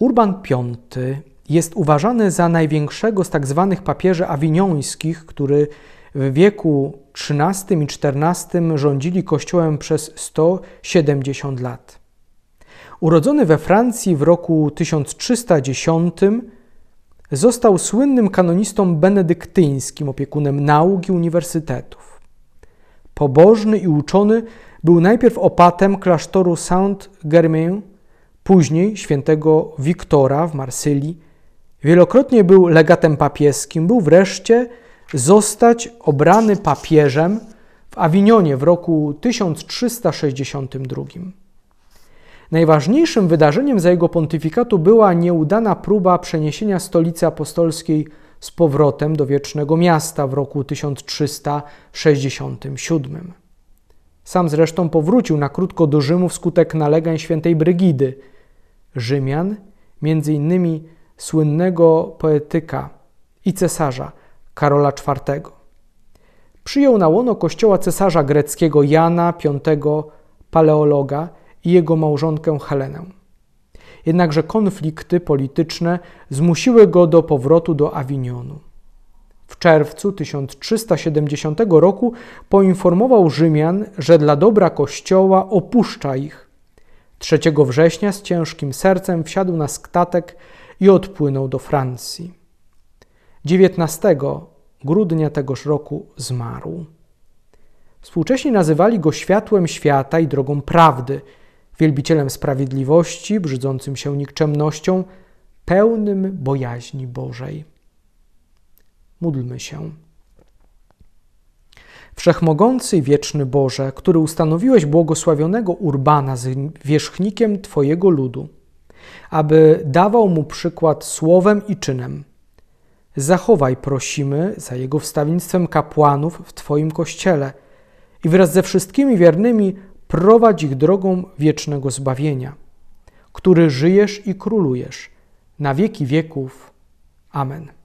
Urban V jest uważany za największego z tzw. Tak papieży awiniońskich, który w wieku XIII i XIV rządzili kościołem przez 170 lat. Urodzony we Francji w roku 1310, został słynnym kanonistą benedyktyńskim, opiekunem nauki uniwersytetów. Pobożny i uczony, był najpierw opatem klasztoru Saint-Germain później świętego Wiktora w Marsylii, wielokrotnie był legatem papieskim, był wreszcie zostać obrany papieżem w Awinionie w roku 1362. Najważniejszym wydarzeniem za jego pontyfikatu była nieudana próba przeniesienia stolicy apostolskiej z powrotem do wiecznego miasta w roku 1367. Sam zresztą powrócił na krótko do Rzymu wskutek nalegań świętej Brygidy – Rzymian, między innymi słynnego poetyka i cesarza Karola IV. Przyjął na łono kościoła cesarza greckiego Jana V Paleologa i jego małżonkę Helenę. Jednakże konflikty polityczne zmusiły go do powrotu do Awinionu. W czerwcu 1370 roku poinformował Rzymian, że dla dobra kościoła opuszcza ich 3 września z ciężkim sercem wsiadł na statek i odpłynął do Francji. 19 grudnia tegoż roku zmarł. Współcześni nazywali go światłem świata i drogą prawdy, wielbicielem sprawiedliwości, brzydzącym się nikczemnością, pełnym bojaźni Bożej. Módlmy się. Wszechmogący wieczny Boże, który ustanowiłeś błogosławionego Urbana z wierzchnikiem Twojego ludu, aby dawał mu przykład słowem i czynem. Zachowaj, prosimy, za jego wstawiennictwem kapłanów w Twoim kościele i wraz ze wszystkimi wiernymi prowadź ich drogą wiecznego zbawienia, który żyjesz i królujesz na wieki wieków. Amen.